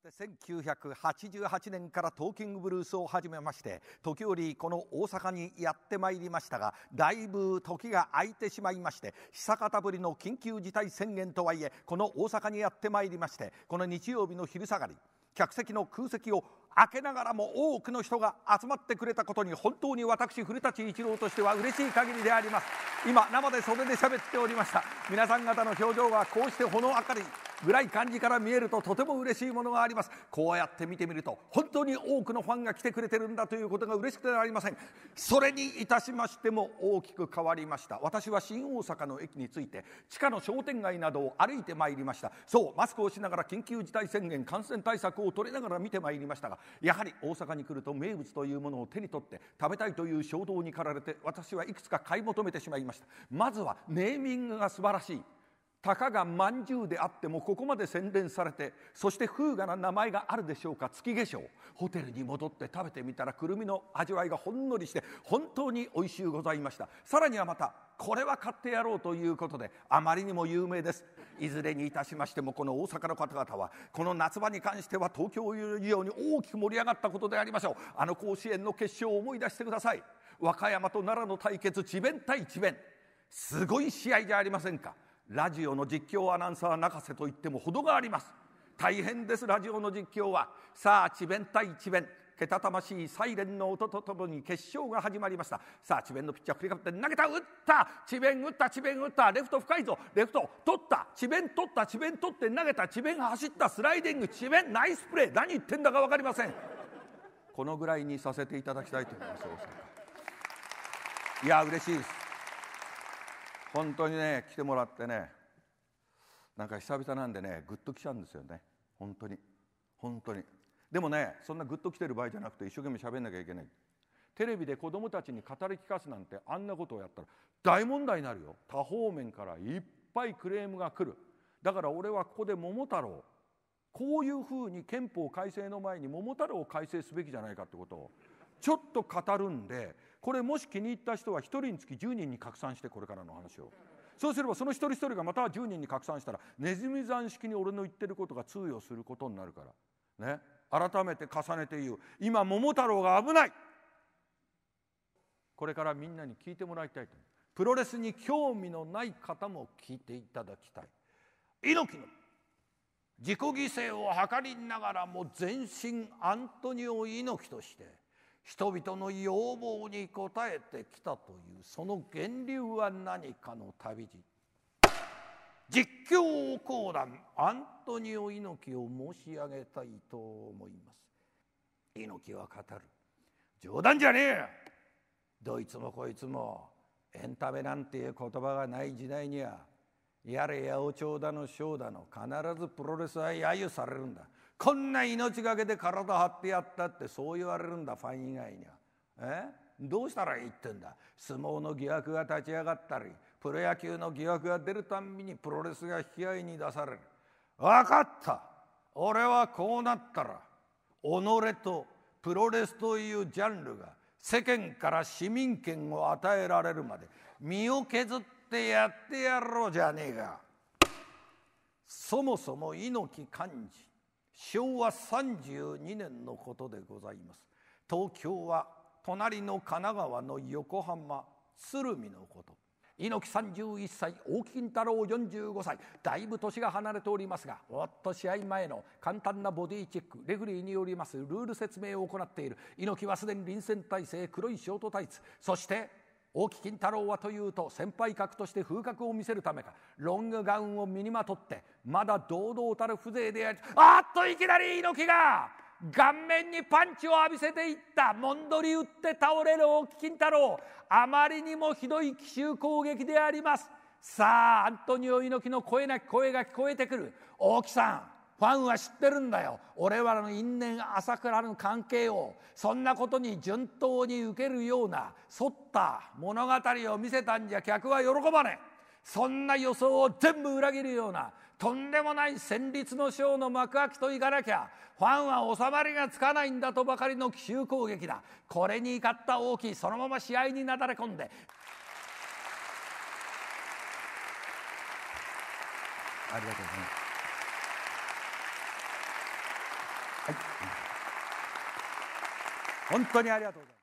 つて1988年からトーキングブルースを始めまして時折この大阪にやってまいりましたがだいぶ時が空いてしまいまして久方ぶりの緊急事態宣言とはいえこの大阪にやってまいりましてこの日曜日の昼下がり客席の空席を開けながらも多くの人が集まってくれたことに本当に私古舘一郎としては嬉しい限りであります今生で袖で喋っておりました皆さん方の表情はこうしてほのかり暗い感じから見えるととても嬉しいものがありますこうやって見てみると本当に多くのファンが来てくれてるんだということが嬉しくてなりませんそれにいたしましても大きく変わりました私は新大阪の駅について地下の商店街などを歩いてまいりましたそうマスクをしながら緊急事態宣言感染対策を取りながら見てまいりましたがやはり大阪に来ると名物というものを手に取って食べたいという衝動に駆られて私はいくつか買い求めてしまいましたまずはネーミングが素晴らしいたかがまんじゅうであってもここまで洗練されてそして風雅な名前があるでしょうか月化粧ホテルに戻って食べてみたらくるみの味わいがほんのりして本当においしゅうございましたさらにはまたこれは買ってやろうということであまりにも有名ですいずれにいたしましてもこの大阪の方々はこの夏場に関しては東京以上に大きく盛り上がったことでありましょうあの甲子園の決勝を思い出してください和歌山と奈良の対決智弁対智弁すごい試合じゃありませんかラジオの実況アナウンサー泣かせと言っても程があります大変ですラジオの実況はさあ智弁対智弁けたたましいサイレンの音とともに決勝が始まりましたさあ智弁のピッチャー振りかぶって投げた打った智弁打った智弁打ったレフト深いぞレフト取った智弁取った智弁取って投げた智弁走ったスライディング智弁ナイスプレー何言ってんだか分かりませんこのぐらいにさせていただきたいと思いますいや嬉しいです本当にね来てもらってねなんか久々なんでねぐっと来ちゃうんですよね本当に本当にでもねそんなぐっと来てる場合じゃなくて一生懸命喋んなきゃいけないテレビで子どもたちに語り聞かすなんてあんなことをやったら大問題になるよ多方面からいっぱいクレームが来るだから俺はここで桃太郎こういうふうに憲法改正の前に桃太郎を改正すべきじゃないかってことをちょっと語るんでこれもし気に入った人は1人につき10人に拡散してこれからの話を。そうすればその一人一人がまた10人に拡散したらネズミ算式に俺の言ってることが通用することになるから。ね。改めて重ねて言う。今桃太郎が危ないこれからみんなに聞いてもらいたいと。プロレスに興味のない方も聞いていただきたい。猪木の自己犠牲を図りながらも全身アントニオ猪木として人々の要望に応えてきたというその源流は何かの旅路実況講談アントニオ猪木を申し上げたいと思います猪木は語る冗談じゃねえどいつもこいつもエンタメなんていう言葉がない時代にはやれ八百長だのショーだの必ずプロレスは揶揄されるんだこんな命がけで体張ってやったってそう言われるんだファン以外には。えどうしたらいいってんだ相撲の疑惑が立ち上がったりプロ野球の疑惑が出るたんびにプロレスが引き合いに出される。分かった俺はこうなったら己とプロレスというジャンルが世間から市民権を与えられるまで身を削ってやってやろうじゃねえか。そもそも猪木寛治昭和32年のことでございます東京は隣の神奈川の横浜鶴見のこと猪木31歳大木金太郎45歳だいぶ年が離れておりますがおっと試合前の簡単なボディチェックレフリーによりますルール説明を行っている猪木はすでに臨戦態勢黒いショートタイツそして大木金太郎はというと先輩格として風格を見せるためかロングガウンを身にまとってまだ堂々たる風情でありあっといきなり猪木が顔面にパンチを浴びせていったもんどり打って倒れる大木金太郎あまりにもひどい奇襲攻撃でありますさあアントニオ猪木の声なき声が聞こえてくる大木さんファンは知ってるんだよ俺はの因縁朝倉の関係をそんなことに順当に受けるような沿った物語を見せたんじゃ客は喜ばねえそんな予想を全部裏切るようなとんでもない戦慄のショーの幕開きといかなきゃファンは収まりがつかないんだとばかりの奇襲攻撃だこれに怒った大きいそのまま試合になだれ込んでありがとうございますはい、本当にありがとうございます